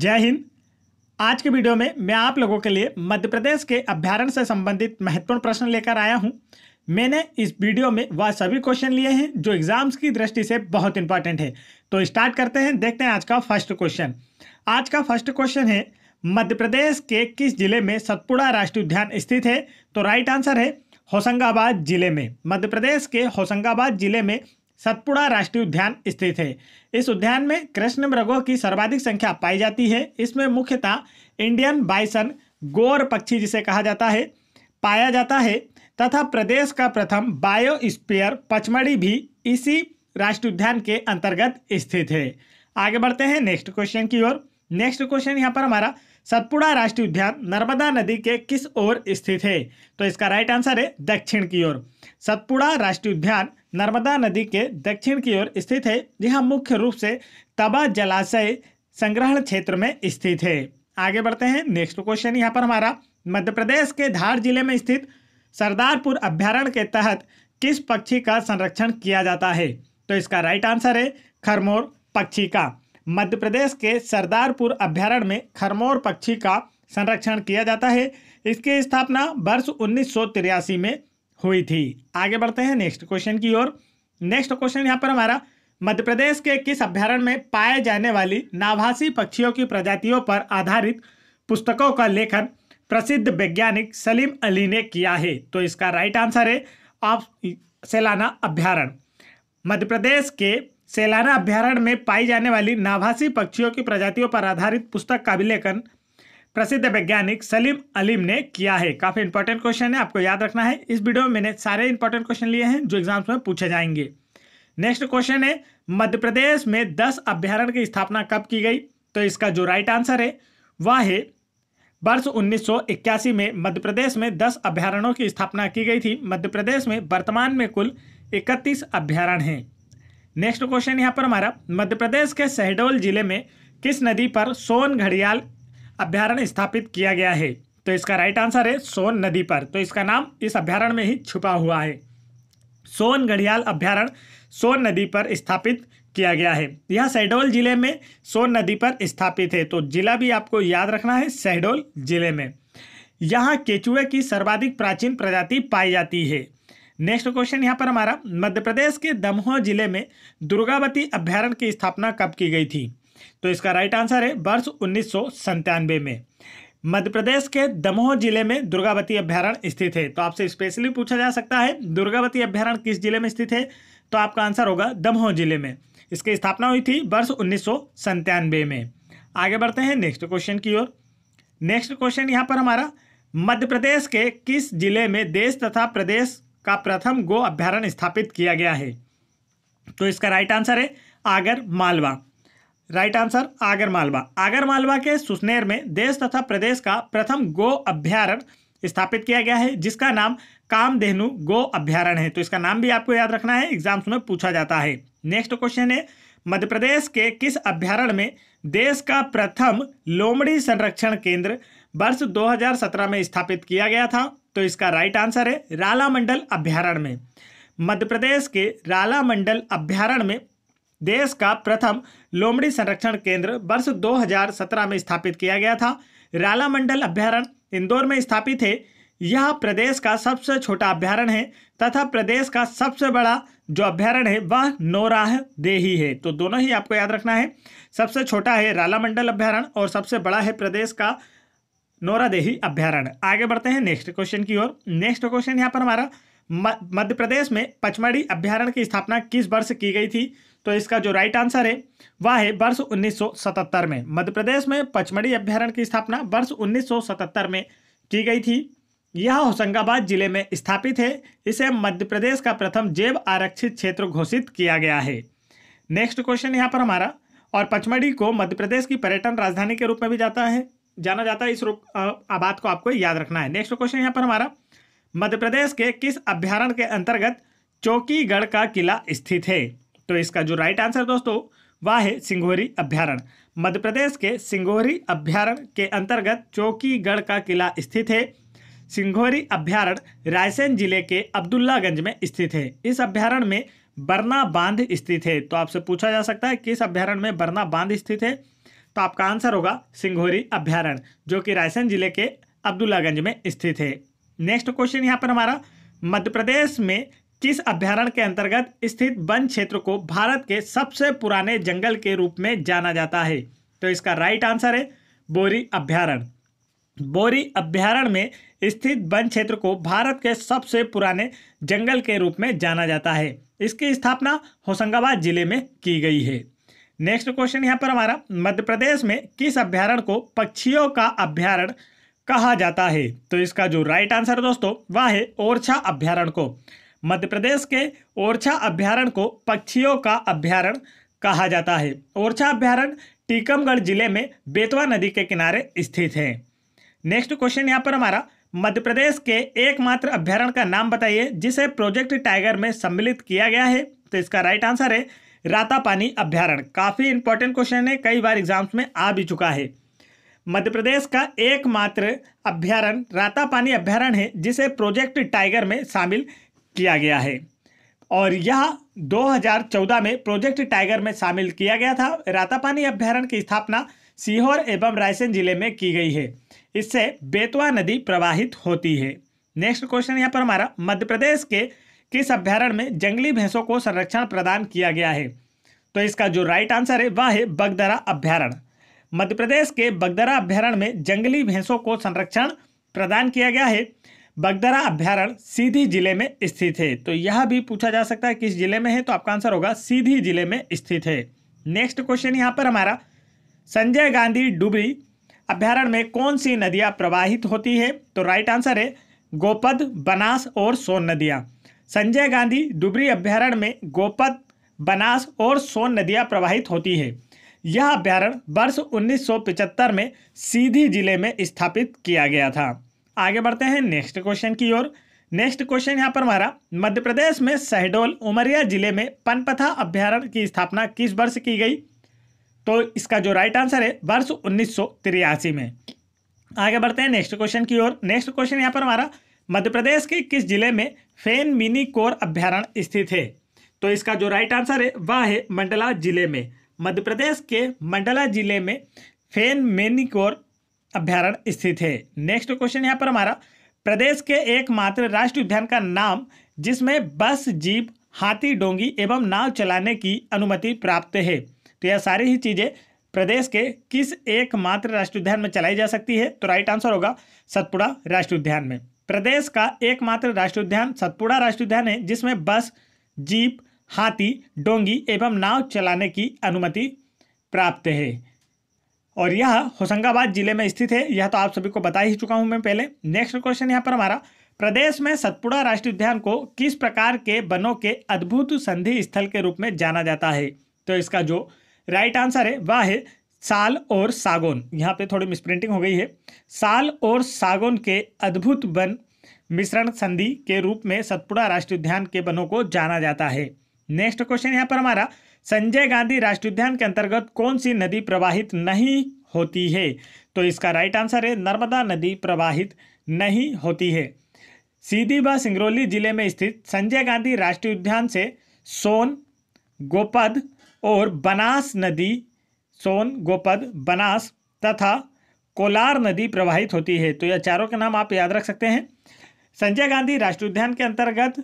जय हिंद आज के वीडियो में मैं आप लोगों के लिए मध्य प्रदेश के अभ्यारण से संबंधित महत्वपूर्ण प्रश्न लेकर आया हूं। मैंने इस वीडियो में वह सभी क्वेश्चन लिए हैं जो एग्जाम्स की दृष्टि से बहुत इंपॉर्टेंट है तो स्टार्ट करते हैं देखते हैं आज का फर्स्ट क्वेश्चन आज का फर्स्ट क्वेश्चन है मध्य प्रदेश के किस जिले में सतपुड़ा राष्ट्रीय उद्यान स्थित है तो राइट आंसर है होशंगाबाद जिले में मध्य प्रदेश के होशंगाबाद जिले में सतपुड़ा राष्ट्रीय उद्यान स्थित है इस उद्यान में कृष्ण मृगों की सर्वाधिक संख्या पाई जाती है इसमें मुख्यतः इंडियन बाइसन गोर पक्षी जिसे कहा जाता है पाया जाता है तथा प्रदेश का प्रथम बायोस्पियर पचमढ़ी भी इसी राष्ट्रीय उद्यान के अंतर्गत स्थित है आगे बढ़ते हैं नेक्स्ट क्वेश्चन की ओर नेक्स्ट क्वेश्चन यहाँ पर हमारा सतपुड़ा राष्ट्रीय उद्यान नर्मदा नदी के किस ओर स्थित है तो इसका राइट आंसर है दक्षिण की ओर सतपुड़ा राष्ट्रीय उद्यान नर्मदा नदी के दक्षिण की ओर स्थित है यह मुख्य रूप से तबा जलाशय संग्रहण क्षेत्र में स्थित है आगे बढ़ते हैं नेक्स्ट क्वेश्चन यहाँ पर हमारा मध्य प्रदेश के धार जिले में स्थित सरदारपुर अभ्यारण्य के तहत किस पक्षी का संरक्षण किया जाता है तो इसका राइट आंसर है खरमोर पक्षी का मध्य प्रदेश के सरदारपुर अभ्यारण्य में खरमोर पक्षी का संरक्षण किया जाता है इसकी स्थापना वर्ष उन्नीस में हुई थी आगे बढ़ते हैं नेक्स्ट क्वेश्चन की ओर नेक्स्ट क्वेश्चन यहाँ पर हमारा मध्य प्रदेश के किस अभ्यारण्य में पाए जाने वाली नाभासी पक्षियों की प्रजातियों पर आधारित पुस्तकों का लेखन प्रसिद्ध वैज्ञानिक सलीम अली ने किया है तो इसका राइट आंसर है आप सेलाना अभ्यारण्य मध्य प्रदेश के सैलाना अभ्यारण्य में पाई जाने वाली नाभासी पक्षियों की प्रजातियों पर आधारित पुस्तक का विलेखन प्रसिद्ध वैज्ञानिक सलीम अलीम ने किया है काफ़ी इंपॉर्टेंट क्वेश्चन है आपको याद रखना है इस वीडियो में मैंने सारे इंपॉर्टेंट क्वेश्चन लिए हैं जो एग्जाम्स में पूछे जाएंगे नेक्स्ट क्वेश्चन है मध्य प्रदेश में दस अभ्यारण्य की स्थापना कब की गई तो इसका जो राइट आंसर है वह है वर्ष 1981 में मध्य प्रदेश में 10 अभ्यारणों की स्थापना की गई थी मध्य प्रदेश में वर्तमान में कुल 31 अभ्यारण्य हैं नेक्स्ट क्वेश्चन यहाँ पर हमारा मध्य प्रदेश के शहडोल जिले में किस नदी पर सोन घड़ियाल अभ्यारण्य स्थापित किया गया है तो इसका राइट आंसर है सोन नदी पर तो इसका नाम इस अभ्यारण्य में ही छुपा हुआ है सोन घड़ियाल अभ्यारण्य सोन नदी पर स्थापित किया गया है यह शहडोल जिले में सोन नदी पर स्थापित है तो जिला भी आपको याद रखना है शहडोल जिले में यहाँ केचुए की सर्वाधिक प्राचीन प्रजाति पाई जाती है नेक्स्ट क्वेश्चन यहाँ पर हमारा मध्य प्रदेश के दमोह जिले में दुर्गावती अभ्यारण्य की स्थापना कब की गई थी तो इसका राइट आंसर है वर्ष उन्नीस में मध्य प्रदेश के दमोह जिले में दुर्गावती अभ्यारण्य स्थित है तो आपसे स्पेशली पूछा जा सकता है दुर्गावती अभ्यारण्य किस जिले में स्थित है तो आपका आंसर होगा दमोह जिले में इसकी स्थापना हुई थी वर्ष उन्नीस में आगे बढ़ते हैं नेक्स्ट क्वेश्चन की ओर नेक्स्ट क्वेश्चन यहाँ पर हमारा मध्य प्रदेश के किस जिले में देश तथा प्रदेश का प्रथम गो अभ्यारण्य स्थापित किया गया है तो इसका राइट आंसर है आगर मालवा राइट आंसर आगर मालवा आगर मालवा के सुसनेर में देश तथा प्रदेश का प्रथम गो अभ्यारण स्थापित किया गया है जिसका नाम कामधेनु गो अभ्यारण है तो इसका नाम भी आपको याद रखना है एग्जाम्स में पूछा जाता है नेक्स्ट क्वेश्चन है मध्य प्रदेश के किस अभ्यारण्य में देश का प्रथम लोमड़ी संरक्षण केंद्र वर्ष 2017 में स्थापित किया गया था तो इसका राइट आंसर है राला मंडल में मध्य प्रदेश के राला मंडल में देश का प्रथम लोमड़ी संरक्षण केंद्र वर्ष 2017 में स्थापित किया गया था राला मंडल इंदौर में स्थापित है यह प्रदेश का सबसे छोटा अभ्यारण है तथा प्रदेश का सबसे बड़ा जो अभ्यारण है वह नौराह देही है तो दोनों ही आपको याद रखना है सबसे छोटा है राला मंडल अभ्यारण और सबसे बड़ा है प्रदेश का नोरादेही अभ्यारण्य आगे बढ़ते हैं नेक्स्ट क्वेश्चन की ओर नेक्स्ट क्वेश्चन यहाँ पर हमारा मध्य प्रदेश में पचमढ़ी अभ्यारण की स्थापना किस वर्ष की गई थी तो इसका जो राइट आंसर है वह है वर्ष 1977 में मध्य प्रदेश में पचमढ़ी अभ्यारण की स्थापना वर्ष 1977 में की गई थी यह होशंगाबाद जिले में स्थापित है इसे मध्य प्रदेश का प्रथम जैव आरक्षित क्षेत्र घोषित किया गया है नेक्स्ट क्वेश्चन यहाँ पर हमारा और पचमढ़ी को मध्य प्रदेश की पर्यटन राजधानी के रूप में भी जाता है जाना जाता है इस बात को आपको याद रखना है नेक्स्ट क्वेश्चन यहाँ पर हमारा मध्य प्रदेश के किस अभ्यारण्य के अंतर्गत चौकीगढ़ का किला स्थित है तो इसका जो राइट आंसर दोस्तों वह है सिंगोरी अभ्यारण्य मध्य प्रदेश के सिंगोरी अभ्यारण्य के अंतर्गत चौकीगढ़ का किला स्थित है सिंघोरी अभ्यारण्य रायसेन जिले के अब्दुल्लागंज में स्थित है इस अभ्यारण्य में बरना बांध स्थित है तो आपसे पूछा जा सकता है किस अभ्यारण्य में बरना बांध स्थित है तो आपका आंसर होगा सिंघोरी अभ्यारण्य जो कि रायसेन जिले के अब्दुल्लागंज में स्थित है नेक्स्ट क्वेश्चन यहाँ पर हमारा मध्य प्रदेश में किस अभ्यारण के अंतर्गत स्थित वन क्षेत्र को भारत के सबसे पुराने जंगल के रूप में जाना जाता है तो इसका राइट आंसर है बोरी अभ्यारण्य बोरी अभ्यारण्य में स्थित वन क्षेत्र को भारत के सबसे पुराने जंगल के रूप में जाना जाता है इसकी स्थापना होशंगाबाद जिले में की गई है नेक्स्ट क्वेश्चन यहाँ पर हमारा मध्य प्रदेश में किस अभ्यारण को पक्षियों का अभ्यारण कहा जाता है तो इसका जो राइट आंसर है दोस्तों वह है ओरछा अभ्यारण को मध्य प्रदेश के ओरछा अभ्यारण को पक्षियों का अभ्यारण कहा जाता है ओरछा अभ्यारण टीकमगढ़ जिले में बेतवा नदी के किनारे स्थित है नेक्स्ट क्वेश्चन यहाँ पर हमारा मध्य प्रदेश के एकमात्र अभ्यारण का नाम बताइए जिसे प्रोजेक्ट टाइगर में सम्मिलित किया गया है तो इसका राइट आंसर है रातापानी अभ्यारण काफ़ी इंपॉर्टेंट क्वेश्चन है कई बार एग्जाम्स में आ भी चुका है मध्य प्रदेश का एकमात्र अभ्यारण्य रातापानी अभ्यारण है जिसे प्रोजेक्ट टाइगर में शामिल किया गया है और यह 2014 में प्रोजेक्ट टाइगर में शामिल किया गया था रातापानी अभ्यारण्य की स्थापना सीहोर एवं रायसेन जिले में की गई है इससे बेतवा नदी प्रवाहित होती है नेक्स्ट क्वेश्चन यहाँ पर हमारा मध्य प्रदेश के किस अभ्यारण्य में जंगली भैंसों को संरक्षण प्रदान किया गया है तो इसका जो राइट आंसर है वह है बगदरा अभ्यारण मध्य प्रदेश के बगदरा अभ्यारण में जंगली भैंसों को संरक्षण प्रदान किया गया है बगदरा अभ्यारण्य सीधी जिले में स्थित है तो यह भी पूछा जा सकता है किस जिले में है तो आपका आंसर होगा सीधी जिले में स्थित है नेक्स्ट क्वेश्चन यहाँ पर हमारा संजय गांधी डुबरी अभ्यारण्य में कौन सी नदियाँ प्रवाहित होती है तो राइट आंसर है गोपद बनास और सोन नदियाँ संजय गांधी डुबरी अभ्यारण्य में गोपत बनास और सोन नदियां प्रवाहित होती है यह अभ्यारण्य वर्ष 1975 में सीधी जिले में स्थापित किया गया था आगे बढ़ते हैं नेक्स्ट क्वेश्चन की ओर नेक्स्ट क्वेश्चन यहाँ पर हमारा मध्य प्रदेश में शहडोल उमरिया जिले में पनपथा अभ्यारण्य की स्थापना किस वर्ष की गई तो इसका जो राइट आंसर है वर्ष उन्नीस में आगे बढ़ते हैं नेक्स्ट क्वेश्चन की ओर नेक्स्ट क्वेश्चन यहाँ पर हमारा मध्य प्रदेश के किस जिले में फेन मिनी कोर अभ्यारण्य स्थित है तो इसका जो राइट आंसर है वह है मंडला जिले में मध्य प्रदेश के मंडला जिले में फेन मिनी कोर अभ्यारण्य स्थित है नेक्स्ट क्वेश्चन यहाँ पर हमारा प्रदेश के एकमात्र राष्ट्रीय उद्यान का नाम जिसमें बस जीप हाथी डोंगी एवं नाव चलाने की अनुमति प्राप्त है तो यह सारी ही चीज़ें प्रदेश के किस एकमात्र राष्ट्रीय उद्यान में चलाई जा सकती है तो राइट आंसर होगा सतपुड़ा राष्ट्रीय उद्यान में प्रदेश का एकमात्र राष्ट्रीय उद्यान सतपुड़ा राष्ट्रीय उद्यान है जिसमें बस जीप हाथी डोंगी एवं नाव चलाने की अनुमति प्राप्त है और यह होशंगाबाद जिले में स्थित है यह तो आप सभी को बता ही चुका हूं मैं पहले नेक्स्ट क्वेश्चन यहाँ पर हमारा प्रदेश में सतपुड़ा राष्ट्रीय उद्यान को किस प्रकार के वनों के अद्भुत संधि स्थल के रूप में जाना जाता है तो इसका जो राइट आंसर है वह है साल और सागौन यहाँ पे थोड़ी मिसप्रिंटिंग हो गई है साल और सागौन के अद्भुत वन मिश्रण संधि के रूप में सतपुड़ा राष्ट्रीय उद्यान के वनों को जाना जाता है नेक्स्ट क्वेश्चन यहाँ पर हमारा संजय गांधी राष्ट्रीय उद्यान के अंतर्गत कौन सी नदी प्रवाहित नहीं होती है तो इसका राइट आंसर है नर्मदा नदी प्रवाहित नहीं होती है सीधी व सिंगरौली जिले में स्थित संजय गांधी राष्ट्रीय उद्यान से सोन गोपद और बनास नदी सोन गोपद बनास तथा कोलार नदी प्रवाहित होती है तो यह चारों के नाम आप याद रख सकते हैं संजय गांधी राष्ट्रीय उद्यान के अंतर्गत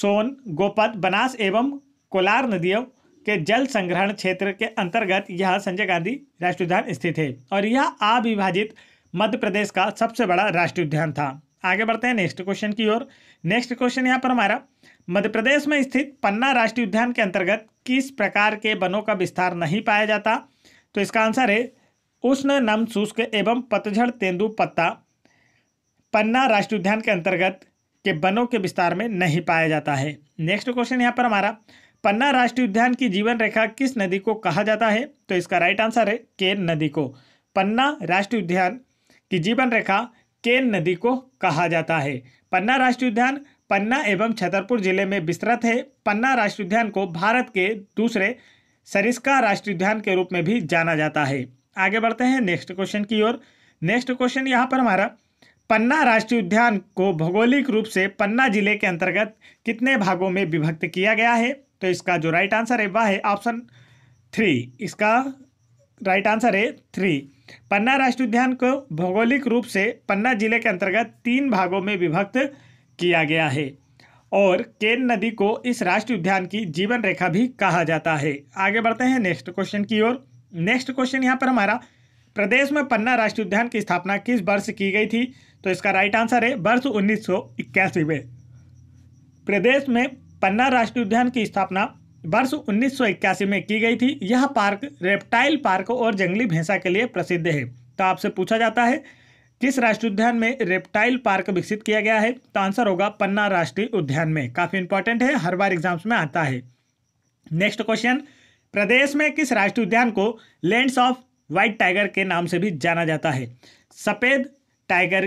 सोन गोपद बनास एवं कोलार नदियों के जल संग्रहण क्षेत्र के अंतर्गत यह संजय गांधी राष्ट्रीय उद्यान स्थित है और यह अविभाजित मध्य प्रदेश का सबसे बड़ा राष्ट्रीय उद्यान था आगे बढ़ते हैं नेक्स्ट क्वेश्चन की ओर नेक्स्ट क्वेश्चन यहाँ पर हमारा मध्य प्रदेश में स्थित पन्ना राष्ट्रीय उद्यान के अंतर्गत किस प्रकार के वनों का विस्तार नहीं पाया जाता तो इसका आंसर है उष्ण नम शुष्क एवं पतझड़ तेंदु पत्ता पन्ना राष्ट्रीय उद्यान के अंतर्गत के वनों के विस्तार में नहीं पाया जाता है नेक्स्ट क्वेश्चन यहाँ पर हमारा पन्ना राष्ट्रीय उद्यान की जीवन रेखा किस नदी को कहा जाता है तो इसका राइट आंसर है केन नदी को पन्ना राष्ट्रीय उद्यान की जीवन रेखा केन नदी को कहा जाता है पन्ना राष्ट्रीय उद्यान पन्ना एवं छतरपुर जिले में विस्तृत है पन्ना राष्ट्रीय उद्यान को भारत के दूसरे सरिस्का राष्ट्रीय उद्यान के रूप में भी जाना जाता है आगे बढ़ते हैं नेक्स्ट क्वेश्चन की ओर नेक्स्ट क्वेश्चन यहाँ पर हमारा पन्ना राष्ट्रीय उद्यान को भौगोलिक रूप से पन्ना जिले के अंतर्गत कितने भागों में विभक्त किया गया है तो इसका जो राइट आंसर है वह है ऑप्शन थ्री इसका राइट आंसर है थ्री पन्ना राष्ट्रीय उद्यान को भौगोलिक रूप से पन्ना जिले के अंतर्गत तीन भागों में विभक्त किया गया है और केन नदी को इस राष्ट्रीय उद्यान की जीवन रेखा भी कहा जाता है आगे बढ़ते हैं नेक्स्ट क्वेश्चन की ओर नेक्स्ट क्वेश्चन यहाँ पर हमारा प्रदेश में पन्ना राष्ट्रीय उद्यान की स्थापना किस वर्ष की गई थी तो इसका राइट आंसर है वर्ष उन्नीस में प्रदेश में पन्ना राष्ट्रीय उद्यान की स्थापना वर्ष उन्नीस में की गई थी यह पार्क रेप्टाइल पार्क और जंगली भैंसा के लिए प्रसिद्ध है तो आपसे पूछा जाता है किस राष्ट्रीय उद्यान में रेप्टाइल पार्क विकसित किया गया है तो आंसर होगा पन्ना राष्ट्रीय उद्यान में काफी इंपॉर्टेंट है हर बार एग्जाम्स में आता है नेक्स्ट क्वेश्चन प्रदेश में किस राष्ट्रीय उद्यान को लैंड्स ऑफ व्हाइट टाइगर के नाम से भी जाना जाता है सफेद टाइगर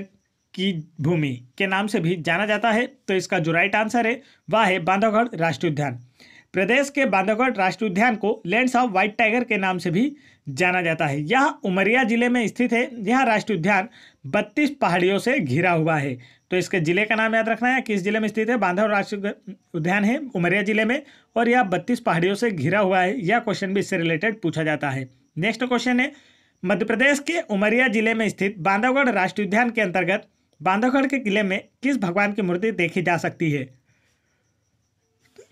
की भूमि के नाम से भी जाना जाता है तो इसका जो राइट आंसर है वह है बांधवगढ़ राष्ट्रीय उद्यान प्रदेश के बांधवगढ़ राष्ट्रीय उद्यान को लैंड्स ऑफ व्हाइट टाइगर के नाम से भी जाना जाता है यह उमरिया जिले में स्थित है यह राष्ट्रीय उद्यान बत्तीस पहाड़ियों से घिरा हुआ है तो इसके जिले का नाम याद रखना है किस जिले में स्थित है बांधव राष्ट्रीय उद्यान है उमरिया जिले में और यह बत्तीस पहाड़ियों से घिरा हुआ है यह क्वेश्चन भी इससे रिलेटेड पूछा जाता है नेक्स्ट क्वेश्चन है मध्य प्रदेश के उमरिया जिले में स्थित बांधवगढ़ राष्ट्रीय उद्यान के अंतर्गत बांधवगढ़ के किले में किस भगवान की मूर्ति देखी जा सकती है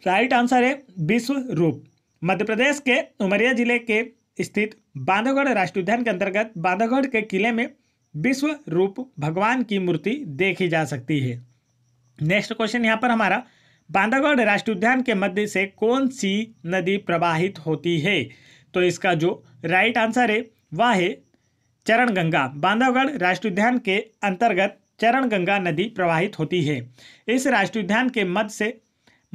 राइट आंसर है विश्व रूप मध्य प्रदेश के उमरिया जिले के स्थित बांधवगढ़ राष्ट्रीय उद्यान के अंतर्गत बांधवगढ़ के किले में विश्व रूप भगवान की मूर्ति देखी जा सकती है नेक्स्ट क्वेश्चन यहाँ पर हमारा बांधवगढ़ राष्ट्रीय उद्यान के मध्य से कौन सी नदी प्रवाहित होती है तो इसका जो राइट आंसर है वह है चरण गंगा बांधवगढ़ राष्ट्रीय उद्यान के अंतर्गत चरण गंगा नदी प्रवाहित होती है इस राष्ट्रीय उद्यान के मध्य से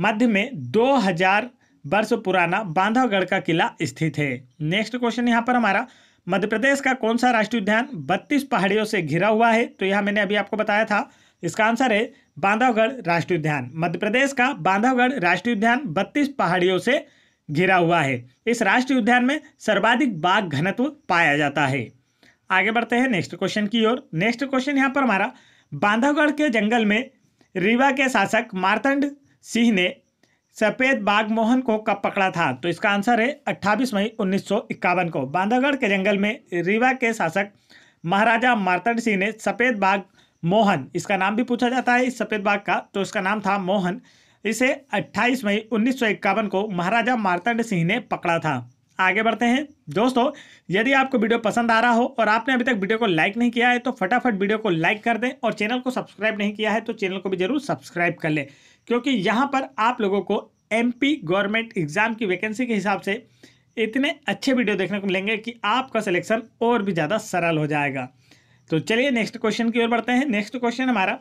मध्य में 2000 वर्ष पुराना बांधवगढ़ का किला स्थित है नेक्स्ट क्वेश्चन यहाँ पर हमारा मध्य प्रदेश का कौन सा राष्ट्रीय उद्यान बत्तीस पहाड़ियों से घिरा हुआ है तो यहाँ मैंने अभी आपको बताया था इसका आंसर है बांधवगढ़ राष्ट्रीय उद्यान मध्य प्रदेश का बांधवगढ़ राष्ट्रीय उद्यान बत्तीस पहाड़ियों से घिरा हुआ है इस राष्ट्रीय उद्यान में सर्वाधिक बाघ घनत्व पाया जाता है आगे बढ़ते हैं नेक्स्ट क्वेश्चन की ओर नेक्स्ट क्वेश्चन यहाँ पर हमारा बांधवगढ़ के जंगल में रीवा के शासक मारतंड सिंह ने सफ़ेद बागमोहन को कब पकड़ा था तो इसका आंसर है 28 मई उन्नीस को बांधवगढ़ के जंगल में रीवा के शासक महाराजा मारतंड सिंह ने सफ़ेद बाघ मोहन इसका नाम भी पूछा जाता है इस सफ़ेद बाघ का तो इसका नाम था मोहन इसे 28 मई उन्नीस को महाराजा मारतंड सिंह ने पकड़ा था आगे बढ़ते हैं दोस्तों यदि आपको वीडियो पसंद आ रहा हो और आपने अभी तक वीडियो को लाइक नहीं किया है तो फटाफट वीडियो को लाइक कर दें और चैनल को सब्सक्राइब नहीं किया है तो चैनल को भी जरूर सब्सक्राइब कर लें क्योंकि यहाँ पर आप लोगों को एमपी गवर्नमेंट एग्ज़ाम की वैकेंसी के हिसाब से इतने अच्छे वीडियो देखने को मिलेंगे कि आपका सिलेक्शन और भी ज़्यादा सरल हो जाएगा तो चलिए नेक्स्ट क्वेश्चन की ओर बढ़ते हैं नेक्स्ट क्वेश्चन हमारा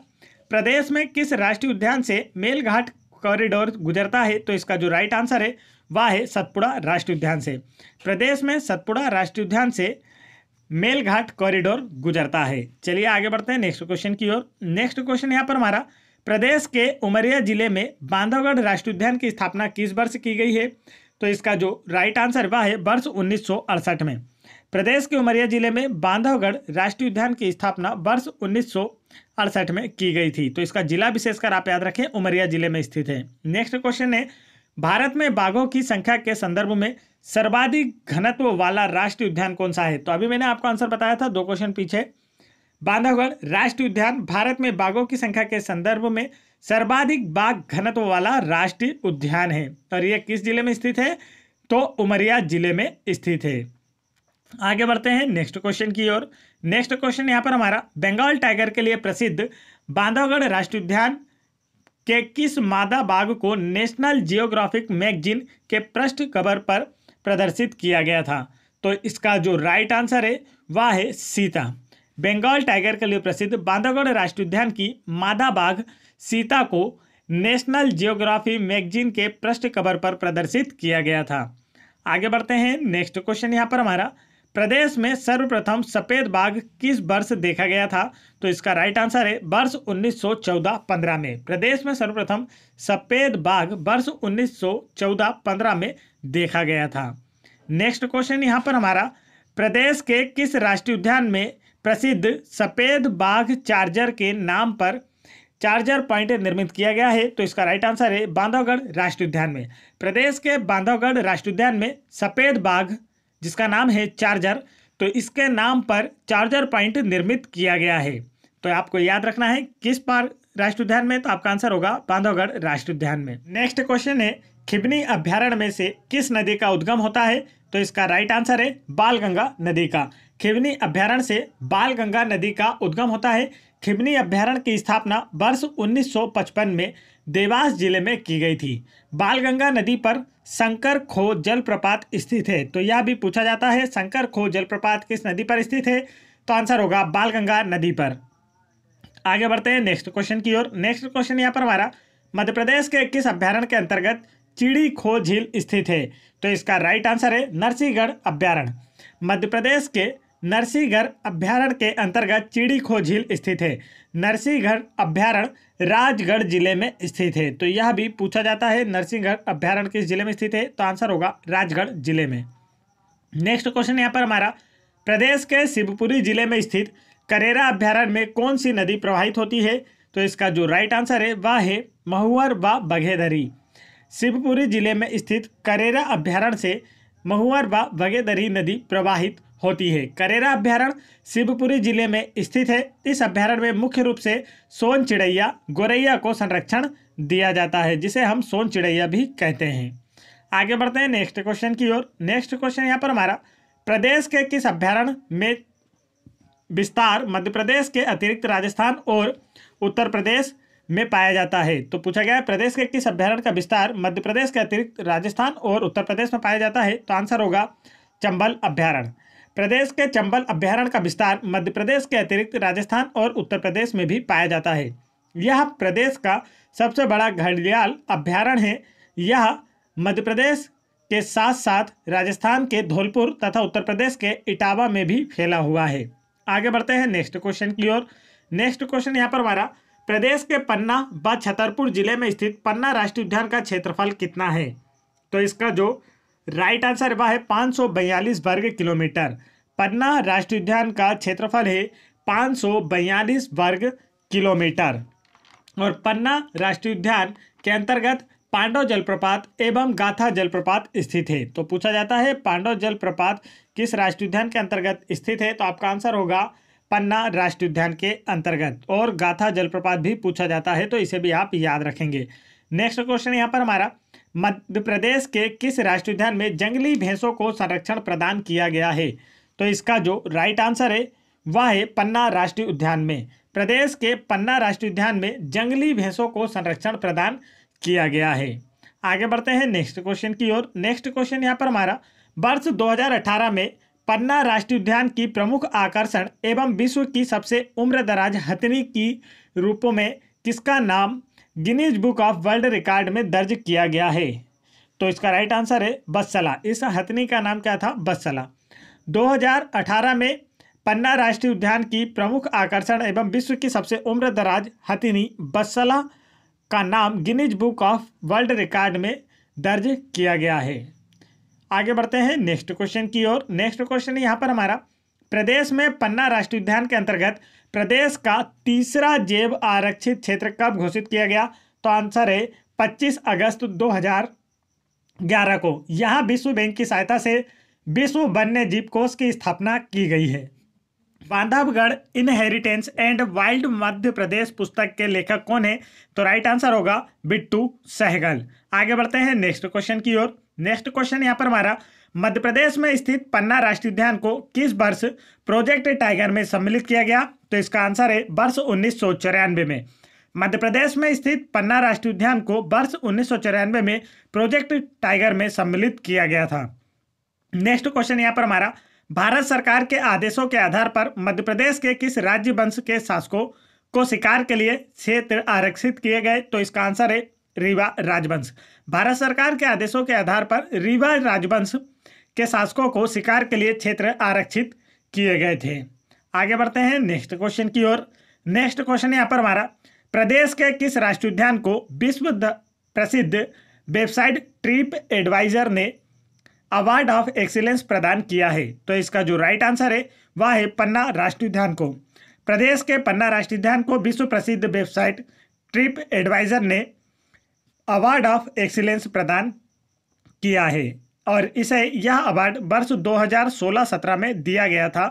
प्रदेश में किस राष्ट्रीय उद्यान से मेलघाट कॉरिडोर गुजरता है तो इसका जो राइट आंसर है वह है सतपुड़ा राष्ट्रीय उद्यान से प्रदेश में सतपुड़ा राष्ट्रीय उद्यान से मेलघाट कॉरिडोर गुजरता है चलिए आगे बढ़ते हैं नेक्स्ट क्वेश्चन की ओर नेक्स्ट क्वेश्चन यहाँ पर हमारा प्रदेश के उमरिया जिले में बांधवगढ़ राष्ट्रीय उद्यान की स्थापना किस वर्ष की गई है तो इसका जो राइट आंसर वह है वर्ष उन्नीस में प्रदेश के उमरिया जिले में बांधवगढ़ राष्ट्रीय उद्यान की स्थापना वर्ष उन्नीस में की गई थी तो इसका जिला विशेषकर आप याद रखें उमरिया जिले में स्थित है नेक्स्ट क्वेश्चन है भारत में बाघों की संख्या के संदर्भ में सर्वाधिक घनत्व वाला राष्ट्रीय उद्यान कौन सा है तो अभी मैंने आपको आंसर बताया था दो क्वेश्चन पीछे बांधवगढ़ राष्ट्रीय उद्यान भारत में बाघों की संख्या के संदर्भ में सर्वाधिक बाघ घनत्व वाला राष्ट्रीय उद्यान है और यह किस जिले में स्थित है तो उमरिया जिले में स्थित है आगे बढ़ते हैं नेक्स्ट क्वेश्चन की ओर नेक्स्ट क्वेश्चन यहाँ पर हमारा बंगाल टाइगर के लिए प्रसिद्ध बांधवगढ़ राष्ट्रीय उद्यान के किस मादा बाघ को नेशनल जियोग्राफिक मैगजीन के पृष्ठ कवर पर प्रदर्शित किया गया था तो इसका जो राइट आंसर है वह है सीता बंगाल टाइगर के लिए प्रसिद्ध बांधवगढ़ राष्ट्रीय उद्यान की मादा बाघ सीता को नेशनल जियोग्राफी मैगजीन के पृष्ठ कवर पर प्रदर्शित किया गया था आगे बढ़ते हैं नेक्स्ट क्वेश्चन यहाँ पर हमारा प्रदेश में सर्वप्रथम सफ़ेद बाघ किस वर्ष देखा गया था तो इसका राइट आंसर है वर्ष 1914-15 में प्रदेश में सर्वप्रथम सफ़ेद बाघ वर्ष 1914-15 में देखा गया था नेक्स्ट क्वेश्चन यहाँ पर हमारा प्रदेश के किस राष्ट्रीय उद्यान में प्रसिद्ध सफ़ेद बाघ चार्जर के नाम पर चार्जर पॉइंट निर्मित किया गया है तो इसका राइट आंसर है बांधवगढ़ राष्ट्रीय उद्यान में प्रदेश के बांधवगढ़ राष्ट्रीय उद्यान में सफ़ेद बाघ जिसका नाम है चार्जर तो इसके नाम पर चार्जर पॉइंट निर्मित किया गया है तो आपको याद रखना है किस पार राष्ट्रीय उद्यान में तो आपका आंसर होगा बांधवगढ़ राष्ट्रीय उद्यान में नेक्स्ट क्वेश्चन है खिबनी अभ्यारण्य में से किस नदी का उद्गम होता है तो इसका राइट आंसर है बालगंगा नदी का खिबनी अभ्यारण्य से बाल गंगा नदी का उद्गम होता है खिबनी अभ्यारण की स्थापना वर्ष 1955 में देवास जिले में की गई थी बाल गंगा नदी पर शंकर खो जलप्रपात स्थित है तो यह भी पूछा जाता है शंकर खो जलप्रपात किस नदी पर स्थित है तो आंसर होगा बाल गंगा नदी पर आगे बढ़ते हैं नेक्स्ट क्वेश्चन की ओर नेक्स्ट क्वेश्चन यहाँ पर हमारा मध्य प्रदेश के किस अभ्यारण्य के अंतर्गत चिड़ी खो झील स्थित है तो इसका राइट आंसर है नरसिंहगढ़ अभ्यारण्य मध्य प्रदेश के नरसिंहगढ़ अभ्यारण्य के अंतर्गत खो झील स्थित है नरसिंहगढ़ अभ्यारण्य राजगढ़ जिले में स्थित है तो यह भी पूछा जाता है नरसिंहगढ़ अभ्यारण्य किस जिले में स्थित है तो आंसर होगा राजगढ़ जिले में नेक्स्ट क्वेश्चन यहाँ पर हमारा प्रदेश के शिवपुरी जिले में स्थित करेरा अभ्यारण्य में कौन सी नदी प्रवाहित होती है तो इसका जो राइट आंसर है वह है महुअर व बघेदरी शिवपुरी जिले में स्थित करेरा अभ्यारण्य से महुअर व बघेदरी नदी प्रवाहित होती है करेरा अभ्यारण्य शिवपुरी जिले में स्थित है इस अभ्यारण्य में मुख्य रूप से सोन चिड़ैया गोरैया को संरक्षण दिया जाता है जिसे हम सोन चिड़ैया भी कहते हैं आगे बढ़ते हैं नेक्स्ट क्वेश्चन की ओर नेक्स्ट क्वेश्चन यहाँ पर हमारा प्रदेश के किस अभ्यारण्य में विस्तार मध्य प्रदेश के अतिरिक्त राजस्थान और उत्तर प्रदेश में पाया जाता है तो पूछा गया है प्रदेश के किस अभ्यारण का विस्तार मध्य प्रदेश के अतिरिक्त राजस्थान और उत्तर प्रदेश में पाया जाता है तो आंसर होगा चंबल अभ्यारण्य प्रदेश के चंबल अभ्यारण्य का विस्तार मध्य प्रदेश के अतिरिक्त राजस्थान और उत्तर प्रदेश में भी पाया जाता है यह प्रदेश का सबसे बड़ा घड़ियाल अभ्यारण्य है यह मध्य प्रदेश के साथ साथ राजस्थान के धौलपुर तथा उत्तर प्रदेश के इटावा में भी फैला हुआ है आगे बढ़ते हैं नेक्स्ट क्वेश्चन की ओर नेक्स्ट क्वेश्चन यहाँ पर हमारा प्रदेश के पन्ना व छतरपुर जिले में स्थित पन्ना राष्ट्रीय उद्यान का क्षेत्रफल कितना है तो इसका जो राइट आंसर वह है पाँच वर्ग किलोमीटर पन्ना राष्ट्रीय उद्यान का क्षेत्रफल है पाँच वर्ग किलोमीटर और पन्ना राष्ट्रीय उद्यान के अंतर्गत पांडव जलप्रपात एवं गाथा जलप्रपात स्थित है तो पूछा जाता है पांडव जलप्रपात किस राष्ट्रीय उद्यान के अंतर्गत स्थित है तो आपका आंसर होगा पन्ना राष्ट्रीय उद्यान के अंतर्गत और गाथा जलप्रपात भी पूछा जाता है तो इसे भी आप याद रखेंगे नेक्स्ट क्वेश्चन यहाँ पर हमारा मध्य प्रदेश के किस राष्ट्रीय उद्यान में जंगली भैंसों को संरक्षण प्रदान किया गया है तो इसका जो राइट आंसर है वह है पन्ना राष्ट्रीय उद्यान में प्रदेश के पन्ना राष्ट्रीय उद्यान में जंगली भैंसों को संरक्षण प्रदान किया गया है आगे बढ़ते हैं नेक्स्ट क्वेश्चन की ओर नेक्स्ट क्वेश्चन यहाँ पर हमारा वर्ष 2018 में पन्ना राष्ट्रीय उद्यान की प्रमुख आकर्षण एवं विश्व की सबसे उम्र दराज हथनी की रूपों में किसका नाम Guinness book of world record में दर्ज किया गया है तो इसका राइट आंसर है बसला इस हथनी का नाम क्या था बसला 2018 में पन्ना राष्ट्रीय उद्यान की प्रमुख आकर्षण एवं विश्व की सबसे उम्र दराज हथिनी बसला का नाम Guinness book of world record में दर्ज किया गया है आगे बढ़ते हैं नेक्स्ट क्वेश्चन की ओर नेक्स्ट क्वेश्चन यहाँ पर हमारा प्रदेश में पन्ना राष्ट्रीय उद्यान के अंतर्गत प्रदेश का तीसरा जेब आरक्षित क्षेत्र कब घोषित किया गया तो आंसर है 25 अगस्त 2011 को यहाँ विश्व बैंक की सहायता से विश्व वन्य जीव कोष की स्थापना की गई है Bandhavgarh inheritance and wild Madhya Pradesh पुस्तक के लेखक कौन है तो राइट आंसर होगा बिट्टू सहगल आगे बढ़ते हैं नेक्स्ट क्वेश्चन की ओर नेक्स्ट क्वेश्चन यहाँ पर हमारा मध्य प्रदेश में स्थित पन्ना राष्ट्रीय उद्यान को किस वर्ष प्रोजेक्ट टाइगर में सम्मिलित किया गया तो इसका आंसर है वर्ष उन्नीस में मध्य प्रदेश में स्थित पन्ना राष्ट्रीय उद्यान को वर्ष उन्नीस में प्रोजेक्ट टाइगर में सम्मिलित किया गया था नेक्स्ट क्वेश्चन यहाँ पर हमारा भारत सरकार के आदेशों के आधार पर मध्य प्रदेश के किस राज्य वंश के शासकों को शिकार के लिए क्षेत्र आरक्षित किए गए तो इसका आंसर है रीवा राजवंश भारत सरकार के आदेशों के आधार पर रीवा राजवंश के शासकों को शिकार के लिए क्षेत्र आरक्षित किए गए थे आगे बढ़ते हैं नेक्स्ट क्वेश्चन की ओर नेक्स्ट क्वेश्चन यहाँ पर हमारा प्रदेश के किस राष्ट्रीय उद्यान को विश्व प्रसिद्ध वेबसाइट ट्रिप एडवाइजर ने अवार्ड ऑफ एक्सीलेंस प्रदान किया है तो इसका जो राइट आंसर है वह है पन्ना राष्ट्रीय उद्यान को प्रदेश के पन्ना राष्ट्रीय उद्यान को विश्व प्रसिद्ध वेबसाइट ट्रिप एडवाइजर ने अवार्ड ऑफ एक्सीलेंस प्रदान किया है और इसे यह अवार्ड वर्ष 2016-17 में दिया गया था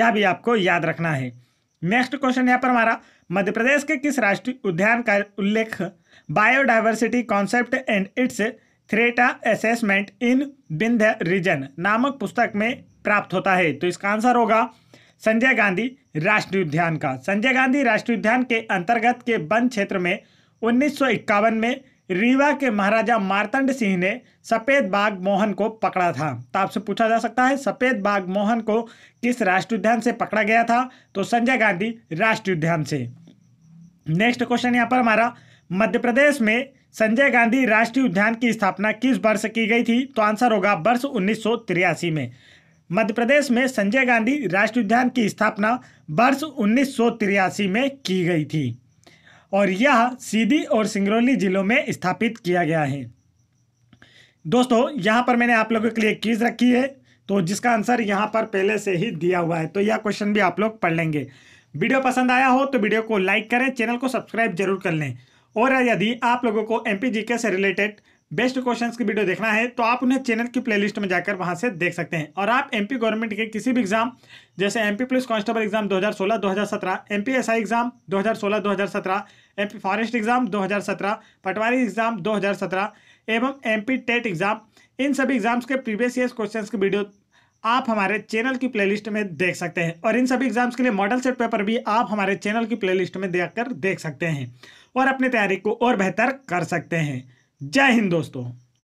यह भी आपको याद रखना है नेक्स्ट क्वेश्चन यहाँ पर हमारा मध्य प्रदेश के किस राष्ट्रीय उद्यान का उल्लेख biodiversity concept and its threats assessment in Vindhya region नामक पुस्तक में प्राप्त होता है तो इसका आंसर होगा संजय गांधी राष्ट्रीय उद्यान का संजय गांधी राष्ट्रीय उद्यान के अंतर्गत के वन क्षेत्र में उन्नीस में रीवा के महाराजा मारतंड सिंह ने सफ़ेद बाघ मोहन को पकड़ा था तो आपसे पूछा जा सकता है सफ़ेद बाघ मोहन को किस राष्ट्रीय उद्यान से पकड़ा गया था तो संजय गांधी राष्ट्रीय उद्यान से नेक्स्ट क्वेश्चन यहाँ पर हमारा मध्य प्रदेश में संजय गांधी राष्ट्रीय उद्यान की स्थापना किस वर्ष की गई थी तो आंसर होगा वर्ष उन्नीस में मध्य प्रदेश में संजय गांधी राष्ट्रीय उद्यान की स्थापना वर्ष उन्नीस में की गई थी और यह सीधी और सिंगरौली जिलों में स्थापित किया गया है दोस्तों यहाँ पर मैंने आप लोगों के लिए क्विज रखी है तो जिसका आंसर यहाँ पर पहले से ही दिया हुआ है तो यह क्वेश्चन भी आप लोग पढ़ लेंगे वीडियो पसंद आया हो तो वीडियो को लाइक करें चैनल को सब्सक्राइब जरूर कर लें और यदि आप लोगों को एम पी से रिलेटेड बेस्ट क्वेश्चंस की वीडियो देखना है तो आप उन्हें चैनल की प्लेलिस्ट में जाकर वहां से देख सकते हैं और आप एमपी गवर्नमेंट के किसी भी एग्जाम जैसे एमपी पुलिस कांस्टेबल एग्जाम 2016 2017 आई एग्जाम 2016 2017 एमपी फॉरेस्ट एग्जाम 2017 पटवारी एग्जाम 2017 एवं पी टेट एग्जाम इन सभी एग्जाम्स के प्रीवियस ईयर क्वेश्चन की वीडियो आप हमारे चैनल की प्लेलिस्ट में देख सकते हैं और इन सभी एग्जाम्स के लिए मॉडल सेट पेपर भी आप हमारे चैनल की प्लेलिस्ट में देखकर देख सकते हैं और अपनी तैयारी को और बेहतर कर सकते हैं जय हिंद दोस्तों